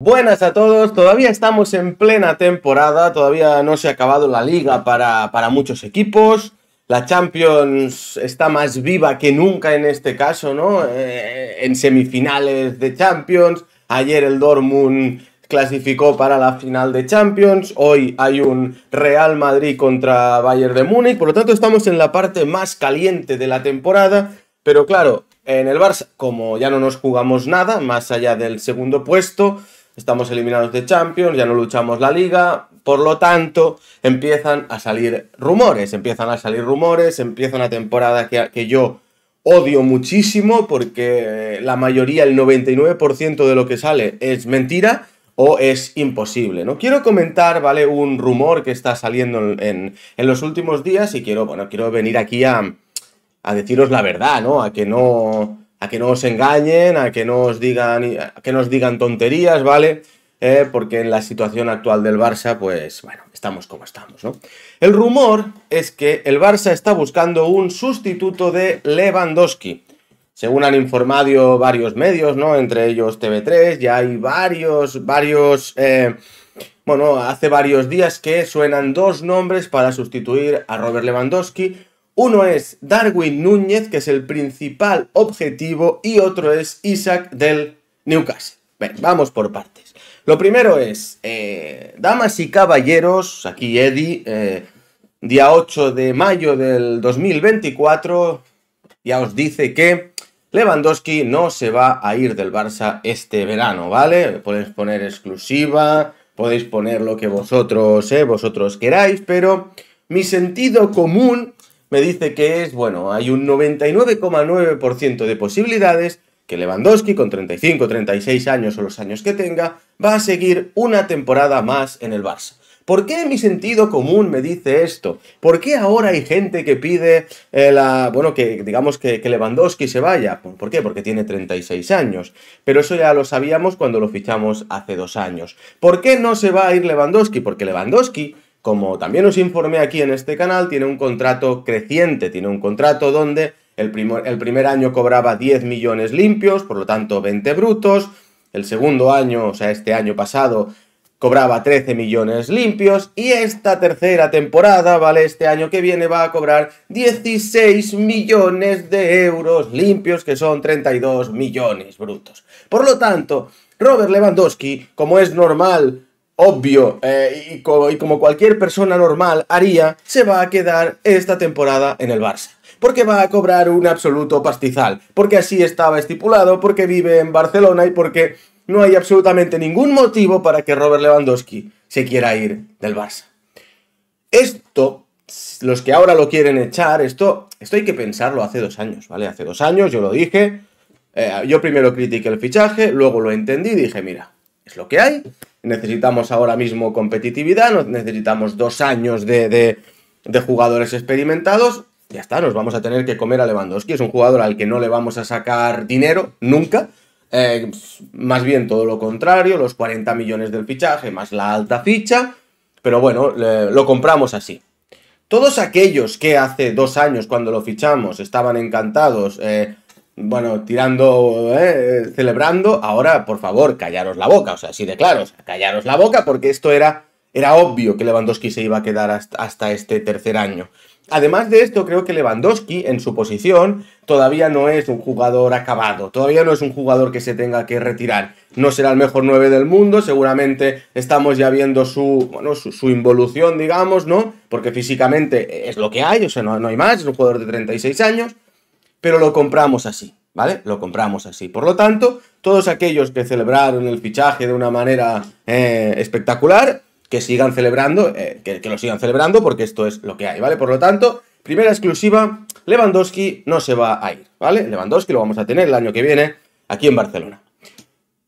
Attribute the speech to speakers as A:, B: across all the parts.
A: Buenas a todos, todavía estamos en plena temporada, todavía no se ha acabado la liga para, para, muchos equipos, la Champions está más viva que nunca en este caso, ¿no? Eh, en semifinales de Champions, ayer el Dortmund clasificó para la final de Champions, hoy hay un Real Madrid contra Bayern de Múnich, por lo tanto estamos en la parte más caliente de la temporada, pero claro, en el Barça, como ya no nos jugamos nada, más allá del segundo puesto, estamos eliminados de Champions, ya no luchamos la liga, por lo tanto empiezan a salir rumores, empiezan a salir rumores, empieza una temporada que, yo odio muchísimo porque eh, la mayoría, el 99% de lo que sale es mentira o es imposible, ¿no? Quiero comentar, ¿vale? Un rumor que está saliendo en, los últimos días y quiero, bueno, quiero venir aquí a, a deciros la verdad, ¿no? A que no a que no os engañen, a que no os digan, que digan tonterías, ¿vale? Eh, porque en la situación actual del Barça, pues bueno, estamos como estamos, ¿no? El rumor es que el Barça está buscando un sustituto de Lewandowski. Según han informado varios medios, ¿no? Entre ellos TV3, ya hay varios, varios... Eh, bueno, hace varios días que suenan dos nombres para sustituir a Robert Lewandowski uno es Darwin Núñez, que es el principal objetivo, y otro es Isaac del Newcastle. vamos por partes. Lo primero es, eh, damas y caballeros, aquí Eddie, eh, día 8 de mayo del 2024, ya os dice que Lewandowski no se va a ir del Barça este verano, ¿vale? Podéis poner exclusiva, podéis poner lo que vosotros, eh, vosotros queráis, pero mi sentido común me dice que es, bueno, hay un 99,9% de posibilidades que Lewandowski, con 35, 36 años o los años que tenga, va a seguir una temporada más en el Barça. ¿Por qué mi sentido común me dice esto? ¿Por qué ahora hay gente que pide eh, la. bueno, que digamos que, que, Lewandowski se vaya? Pues, ¿Por qué? Porque tiene 36 años. Pero eso ya lo sabíamos cuando lo fichamos hace dos años. ¿Por qué no se va a ir Lewandowski? Porque Lewandowski como también os informé aquí en este canal, tiene un contrato creciente, tiene un contrato donde el, primer, el primer año cobraba 10 millones limpios, por lo tanto 20 brutos, el segundo año, o sea, este año pasado, cobraba 13 millones limpios y esta tercera temporada, ¿vale? Este año que viene va a cobrar 16 millones de euros limpios, que son 32 millones brutos. Por lo tanto, Robert Lewandowski, como es normal obvio eh, y, como cualquier persona normal haría, se va a quedar esta temporada en el Barça. Porque va a cobrar un absoluto pastizal, porque así estaba estipulado, porque vive en Barcelona y porque no hay absolutamente ningún motivo para que Robert Lewandowski se quiera ir del Barça. Esto, los que ahora lo quieren echar, esto, esto hay que pensarlo hace dos años, ¿vale? Hace dos años yo lo dije, eh, yo primero critiqué el fichaje, luego lo entendí y dije, mira, es lo que hay, necesitamos ahora mismo competitividad, necesitamos dos años de, de, jugadores experimentados. Ya está, nos vamos a tener que comer a Lewandowski. Es un jugador al que no le vamos a sacar dinero nunca. Eh, más bien todo lo contrario, los 40 millones del fichaje más la alta ficha. Pero bueno, lo compramos así. Todos aquellos que hace dos años cuando lo fichamos estaban encantados, eh, bueno, tirando, eh, celebrando, ahora, por favor, callaros la boca, o sea, así de claro, callaros la boca porque esto era, era obvio que Lewandowski se iba a quedar hasta, este tercer año. Además de esto, creo que Lewandowski, en su posición, todavía no es un jugador acabado, todavía no es un jugador que se tenga que retirar. No será el mejor 9 del mundo, seguramente estamos ya viendo su, bueno, su, involución, digamos, ¿no? Porque físicamente es lo que hay, o sea, no, no hay más, es un jugador de 36 años, pero lo compramos así, ¿vale? Lo compramos así. Por lo tanto, todos aquellos que celebraron el fichaje de una manera eh, espectacular, que sigan celebrando, eh, que, lo sigan celebrando, porque esto es lo que hay, ¿vale? Por lo tanto, primera exclusiva, Lewandowski no se va a ir, ¿vale? Lewandowski lo vamos a tener el año que viene aquí en Barcelona.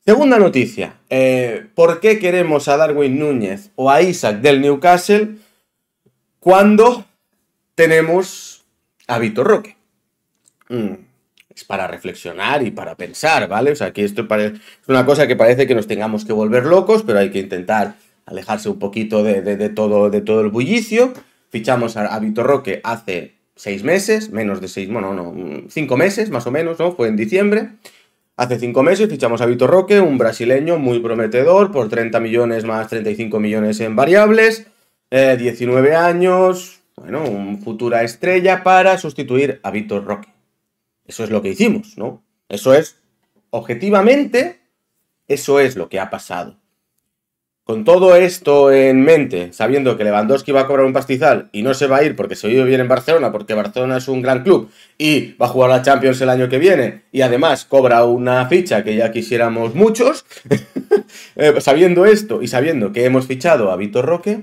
A: Segunda noticia, eh, ¿por qué queremos a Darwin Núñez o a Isaac del Newcastle cuando tenemos a Vitor Roque? Mm. es para reflexionar y para pensar, ¿vale? O sea, que esto es una cosa que parece que nos tengamos que volver locos, pero hay que intentar alejarse un poquito de, todo, de todo el bullicio. Fichamos a, Vitor Roque hace seis meses, menos de seis, bueno, no, mm, cinco meses más o menos, ¿no? Fue en diciembre. Hace cinco meses fichamos a Vitor Roque, un brasileño muy prometedor, por 30 millones más 35 millones en variables, 19 eh, años, bueno, un futura estrella para sustituir a Vitor Roque. Eso es lo que hicimos, ¿no? Eso es, objetivamente, eso es lo que ha pasado. Con todo esto en mente, sabiendo que Lewandowski va a cobrar un pastizal y no se va a ir porque se vive bien en Barcelona, porque Barcelona es un gran club y va a jugar la Champions el año que viene y además cobra una ficha que ya quisiéramos muchos, eh, sabiendo esto y sabiendo que hemos fichado a Vitor Roque,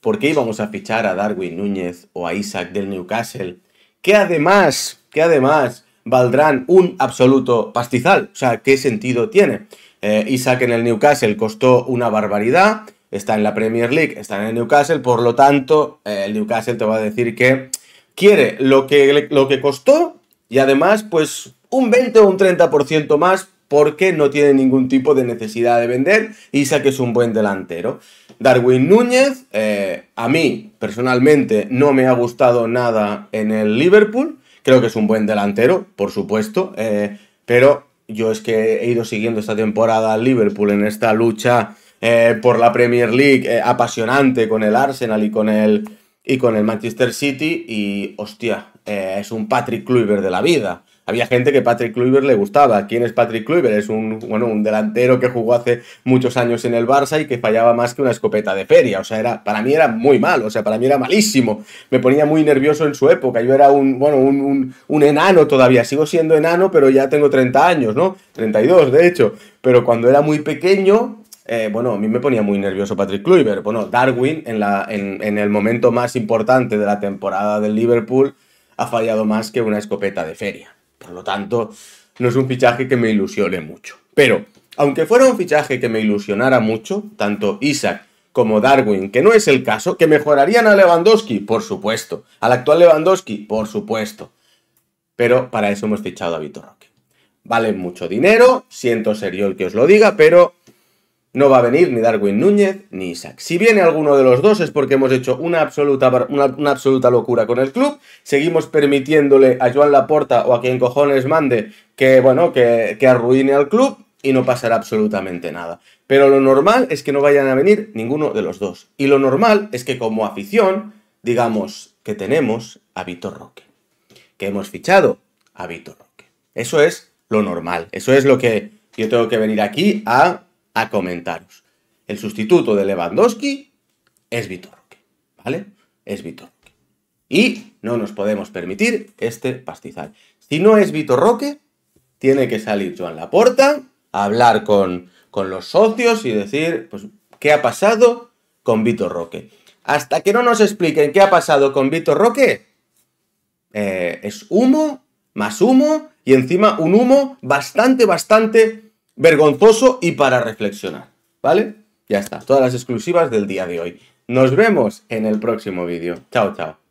A: ¿por qué íbamos a fichar a Darwin Núñez o a Isaac del Newcastle? Que además, que además valdrán un absoluto pastizal. O sea, ¿qué sentido tiene? Eh, Isaac en el Newcastle costó una barbaridad, está en la Premier League, está en el Newcastle, por lo tanto, eh, el Newcastle te va a decir que quiere lo que, lo que costó y además, pues un 20 o un 30% más porque no tiene ningún tipo de necesidad de vender. Isaac es un buen delantero. Darwin Núñez, eh, a mí personalmente no me ha gustado nada en el Liverpool. Creo que es un buen delantero, por supuesto, eh, pero yo es que he ido siguiendo esta temporada al Liverpool en esta lucha eh, por la Premier League eh, apasionante con el Arsenal y con el, y con el Manchester City y hostia, es un Patrick Kluivert de la vida había gente que Patrick Kluivert le gustaba. ¿Quién es Patrick Kluivert? Es un, bueno, un delantero que jugó hace muchos años en el Barça y que fallaba más que una escopeta de feria. O sea, era, para mí era muy malo, o sea, para mí era malísimo. Me ponía muy nervioso en su época. Yo era un, bueno, un, enano todavía. Sigo siendo enano, pero ya tengo 30 años, ¿no? 32, de hecho. Pero cuando era muy pequeño, eh, bueno, a mí me ponía muy nervioso Patrick Kluivert. Bueno, Darwin, en, la, en, el momento más importante de la temporada del Liverpool, ha fallado más que una escopeta de feria. Por lo tanto, no es un fichaje que me ilusione mucho. Pero, aunque fuera un fichaje que me ilusionara mucho, tanto Isaac como Darwin, que no es el caso, que mejorarían a Lewandowski, por supuesto. Al actual Lewandowski, por supuesto. Pero para eso hemos fichado a Vitor Roque. Vale mucho dinero, siento ser yo el que os lo diga, pero no va a venir ni Darwin Núñez ni Isaac. Si viene alguno de los dos es porque hemos hecho una absoluta, absoluta locura con el club. Seguimos permitiéndole a Joan Laporta o a quien cojones mande que, bueno, que, que arruine al club y no pasará absolutamente nada. Pero lo normal es que no vayan a venir ninguno de los dos. Y lo normal es que como afición, digamos que tenemos a Vitor Roque. Que hemos fichado a Vitor Roque. Eso es lo normal. Eso es lo que yo tengo que venir aquí a a comentaros. El sustituto de Lewandowski es Vitor Roque, ¿vale? Es Vitor Roque. Y no nos podemos permitir este pastizal. Si no es Vitor Roque, tiene que salir Joan Laporta, a hablar con, los socios y decir, pues, ¿qué ha pasado con Vitor Roque? Hasta que no nos expliquen qué ha pasado con Vitor Roque, eh, es humo, más humo, y encima un humo bastante, bastante vergonzoso y para reflexionar, ¿vale? Ya está, todas las exclusivas del día de hoy. Nos vemos en el próximo vídeo. Chao, chao.